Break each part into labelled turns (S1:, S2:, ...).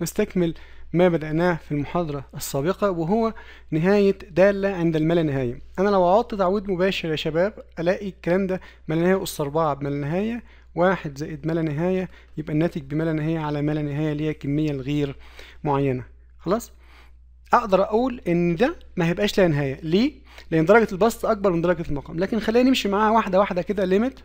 S1: نستكمل ما بدأناه في المحاضرة السابقة وهو نهاية دالة عند نهاية أنا لو عوضت تعويض مباشر يا شباب ألاقي الكلام ده ملا نهاية أس أربعة بملا نهاية واحد زائد ملا نهاية يبقى الناتج بملا نهاية على ملا نهاية ليها كمية الغير معينة خلاص اقدر اقول ان ده ما هيبقاش لا نهايه ليه لان درجه البسط اكبر من درجه المقام لكن خلينا نمشي معاها واحده واحده كده ليميت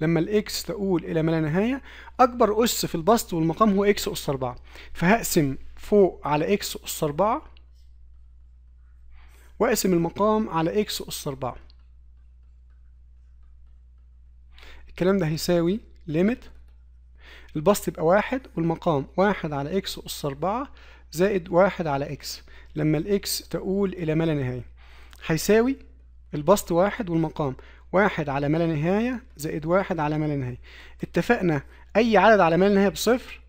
S1: لما الاكس تقول الى ما لا نهايه اكبر اس في البسط والمقام هو اكس اس 4 فهقسم فوق على اكس اس 4 واقسم المقام على اكس اس 4 الكلام ده هيساوي ليميت البسط يبقى واحد والمقام واحد على اكس اس 4 زائد واحد على اكس لما الاكس تقول الى ما لا نهايه هيساوي البسط واحد والمقام واحد على ما لا نهاية زائد واحد على ما لا نهاية اتفقنا أي عدد على ما لا نهاية بصفر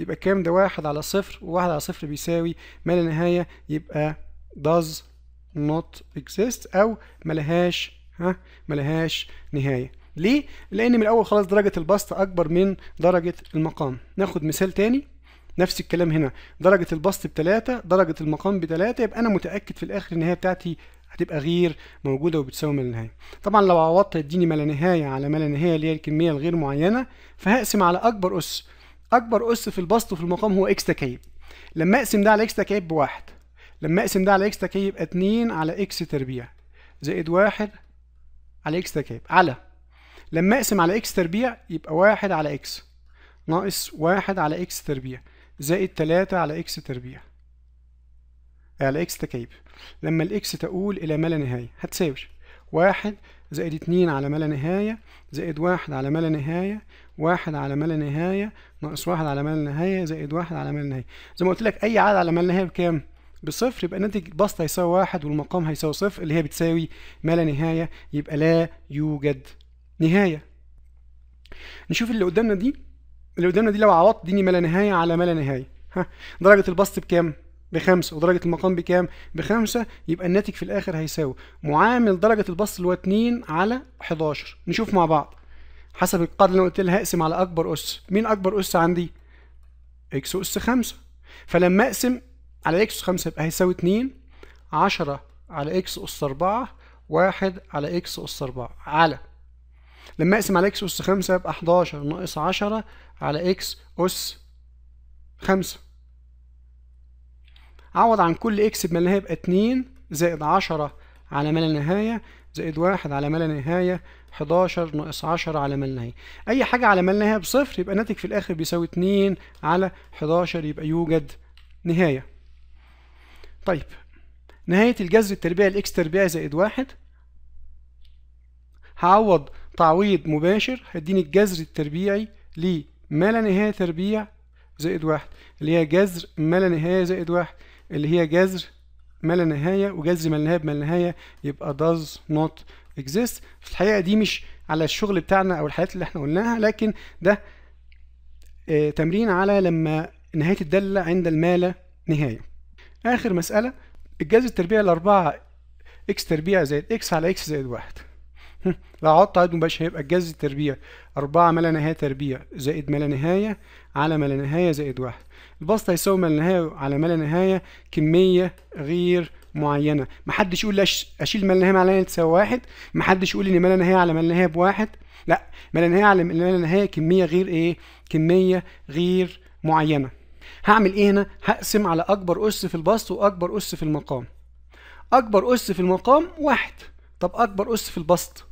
S1: يبقى كام ده واحد على صفر وواحد على صفر بيساوي ما لا نهاية يبقى does not exist أو ملهاش ها ملهاش نهاية ليه؟ لأن من الأول خلاص درجة البسط أكبر من درجة المقام ناخد مثال تاني نفس الكلام هنا درجة البسط بتلاتة درجة المقام بتلاتة يبقى أنا متأكد في الآخر إن هي بتاعتي هتبقى غير موجودة وبتساوي ما لا نهاية طبعا لو عوضت اديني ما لا نهاية على ما لا نهاية اللي هي الكمية الغير معينة فهقسم على أكبر أس أكبر أس في البسط وفي المقام هو إكس تكعيب لما أقسم ده على إكس تكعيب بواحد لما أقسم ده على إكس تكعيب يبقى 2 على إكس تربيع زائد 1 على إكس تكعيب على لما أقسم على إكس تربيع يبقى 1 على إكس ناقص 1 على إكس تربيع زائد 3 على إكس تربيع على اكس تكعيب لما الاكس تؤول الى ما لا نهايه هتساوي واحد زائد اتنين على ما لا نهايه زائد واحد على ما لا نهايه واحد على ما لا نهايه ناقص واحد على ما لا نهايه زائد واحد على ما لا نهايه زي ما قلت لك اي عدد على ما لا نهايه بكام بصفر يبقى الناتج البسط هيساوي واحد والمقام هيساوي صفر اللي هي بتساوي ما لا نهايه يبقى لا يوجد نهايه نشوف اللي قدامنا دي اللي قدامنا دي لو عوضت ديني ما لا نهايه على ما لا نهايه ها درجه البسط بكام بخمسة ودرجة المقام بكام؟ بخمسة يبقى الناتج في الآخر هيساوي معامل درجة البسط اللي هو 2 على 11 نشوف مع بعض حسب القاعدة اللي أنا قلت لها أقسم على أكبر أس مين أكبر أس عندي؟ إكس أس 5 فلما أقسم على إكس 5 يبقى هيساوي 2 10 على إكس أس 4 1 على إكس أس 4 على لما أقسم على إكس أس 5 يبقى 11 ناقص 10 على إكس أس 5 عوض عن كل اكس بما لا يبقى 2 زائد 10 على ما لا نهاية زائد 1 على ما لا نهاية 11 ناقص 10 على ما لا نهاية أي حاجة على ما لا نهاية بصفر يبقى الناتج في الآخر بيساوي 2 على 11 يبقى يوجد نهاية طيب نهاية الجذر التربيعي لإكس تربيعي زائد 1 هعوض تعويض مباشر هيديني الجذر التربيعي لما لا نهاية تربيع زائد 1 اللي هي جذر ما لا نهاية زائد 1 اللي هي جذر ما لا نهايه وجذر ما لا نهايه بما لا نهايه يبقى does not exist في الحقيقه دي مش على الشغل بتاعنا او الحاجات اللي احنا قلناها لكن ده آه، تمرين على لما نهايه الداله عند ما لا نهايه اخر مساله الجذر التربيع الاربعه اكس تربيع زائد اكس على اكس زائد واحد لو عدت عدد مباشر هيبقى الجذر التربيع أربعة ما لا نهاية تربيع زائد ما لا نهاية على ما لا نهاية زائد واحد البسط هيساوي ما لا نهايه على ما لا نهايه كميه غير معينه محدش يقول اشيل ما لا نهايه على تساوي واحد محدش يقول ان ما لا نهايه على ما لا نهايه بواحد لا ما لا نهايه على ما لا نهايه كميه غير ايه كميه غير معينه هعمل ايه هنا هقسم على اكبر اس في البسط واكبر اس في المقام اكبر اس في المقام واحد طب اكبر اس في البسط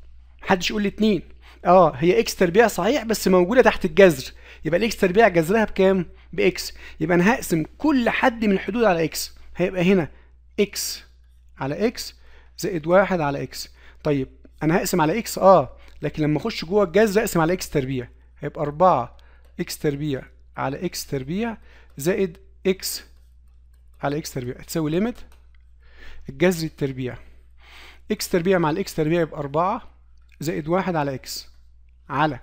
S1: محدش يقول لي اتنين اه هي اكس تربيع صحيح بس موجوده تحت الجذر يبقى الاكس تربيع جذرها بكام باكس يبقى انا هقسم كل حد من الحدود على اكس هيبقى هنا اكس على اكس زائد واحد على اكس طيب انا هقسم على اكس اه لكن لما اخش جوه الجذر اقسم على اكس تربيع هيبقى 4 اكس تربيع على اكس تربيع زائد اكس على اكس تربيع تساوي ليميت الجذر التربيع اكس تربيع مع الاكس تربيع يبقى 4 زائد 1 على اكس على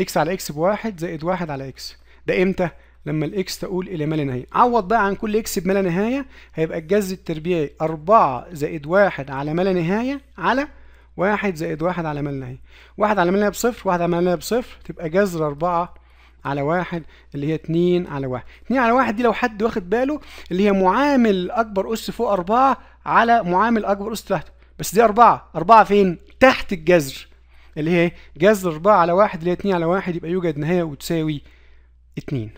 S1: اكس على اكس بواحد زائد 1 على اكس ده امتى لما الاكس تقول الى ما لا نهايه عوض بقى عن كل اكس بما لا نهايه هيبقى الجذر التربيعي 4 زائد 1 على ما لا نهايه على 1 زائد 1 على ما لا نهايه 1 على ما لا نهايه بصفر 1 على ما لا نهايه بصفر تبقى جذر 4 على 1 اللي هي 2 على 1 2 على 1 دي لو حد واخد باله اللي هي معامل اكبر اس فوق 4 على معامل اكبر اس تحت بس دي 4 4 فين تحت الجذر اللي هي جذر 4 على 1 اللي هي 2 على 1 يبقى يوجد نهايه وتساوي اتنين